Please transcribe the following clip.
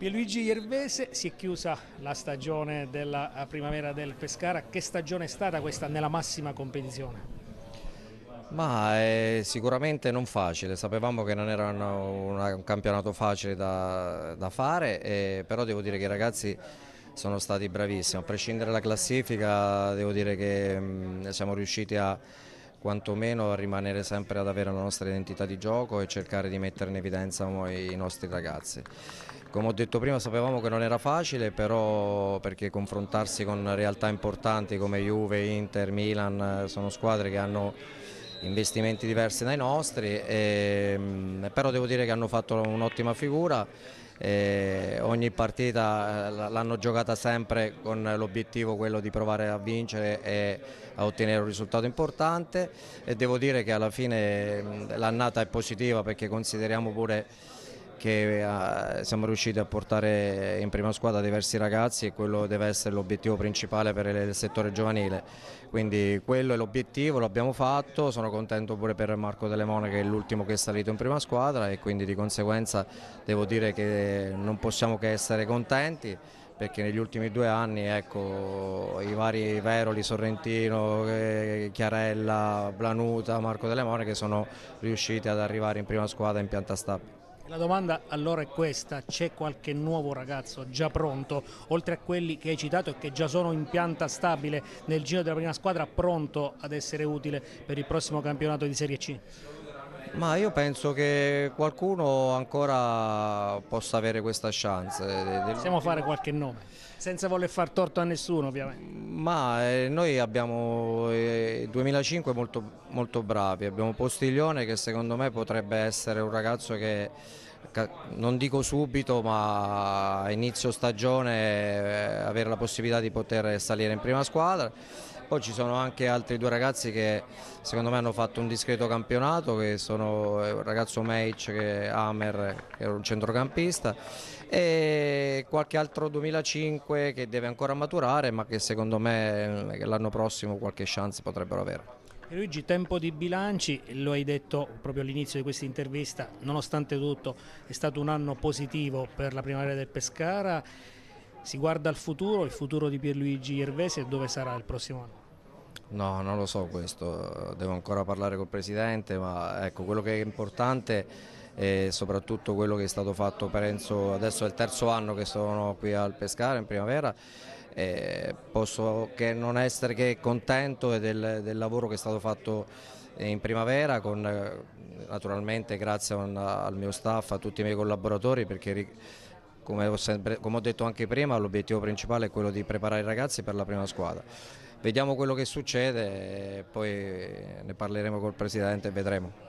Pierluigi Iervese si è chiusa la stagione della eh, primavera del Pescara, che stagione è stata questa nella massima competizione? Ma è sicuramente non facile, sapevamo che non era un campionato facile da, da fare, e, però devo dire che i ragazzi sono stati bravissimi, a prescindere dalla classifica devo dire che mh, mm, siamo riusciti a quantomeno rimanere sempre ad avere la nostra identità di gioco e cercare di mettere in evidenza i nostri ragazzi. Come ho detto prima sapevamo che non era facile, però perché confrontarsi con realtà importanti come Juve, Inter, Milan eh, sono squadre che hanno investimenti diversi dai nostri, e, ehm, però devo dire che hanno fatto un'ottima figura eh, ogni partita eh, l'hanno giocata sempre con l'obiettivo quello di provare a vincere e a ottenere un risultato importante e devo dire che alla fine l'annata è positiva perché consideriamo pure che uh, siamo riusciti a portare in prima squadra diversi ragazzi e quello deve essere l'obiettivo principale per il settore giovanile. Quindi quello è l'obiettivo, l'abbiamo fatto, sono contento pure per Marco Delle Monache che è l'ultimo che è salito in prima squadra e quindi di conseguenza devo dire che non possiamo che essere contenti perché negli ultimi due anni ecco, i vari Veroli, Sorrentino, eh, Chiarella, Blanuta, Marco Delle Monache sono riusciti ad arrivare in prima squadra in pianta stabile. La domanda allora è questa, c'è qualche nuovo ragazzo già pronto, oltre a quelli che hai citato e che già sono in pianta stabile nel giro della prima squadra, pronto ad essere utile per il prossimo campionato di Serie C? Ma io penso che qualcuno ancora possa avere questa chance. Possiamo fare qualche nome? senza voler far torto a nessuno ovviamente. Ma eh, noi abbiamo eh, 2005 molto, molto, bravi, abbiamo Postiglione che secondo me potrebbe essere un ragazzo che non dico subito ma a inizio stagione eh, avere la possibilità di poter salire in prima squadra poi ci sono anche altri due ragazzi che secondo me hanno fatto un discreto campionato, che sono il eh, ragazzo Meic che Amer, che è un centrocampista, e qualche altro 2005 che deve ancora maturare, ma che secondo me eh, l'anno prossimo qualche chance potrebbero avere. Luigi, tempo di bilanci, lo hai detto proprio all'inizio di questa intervista, nonostante tutto è stato un anno positivo per la primavera del Pescara, si guarda al futuro, il futuro di Pierluigi Irvese e dove sarà il prossimo anno? No, non lo so questo, devo ancora parlare col Presidente, ma ecco, quello che è importante è soprattutto quello che è stato fatto per Enzo, adesso è il terzo anno che sono qui al Pescara in primavera, posso che non essere che contento del, del lavoro che è stato fatto in primavera, con, naturalmente grazie al mio staff, a tutti i miei collaboratori perché come ho, sempre, come ho detto anche prima l'obiettivo principale è quello di preparare i ragazzi per la prima squadra. Vediamo quello che succede e eh, poi ne parleremo col Presidente e vedremo.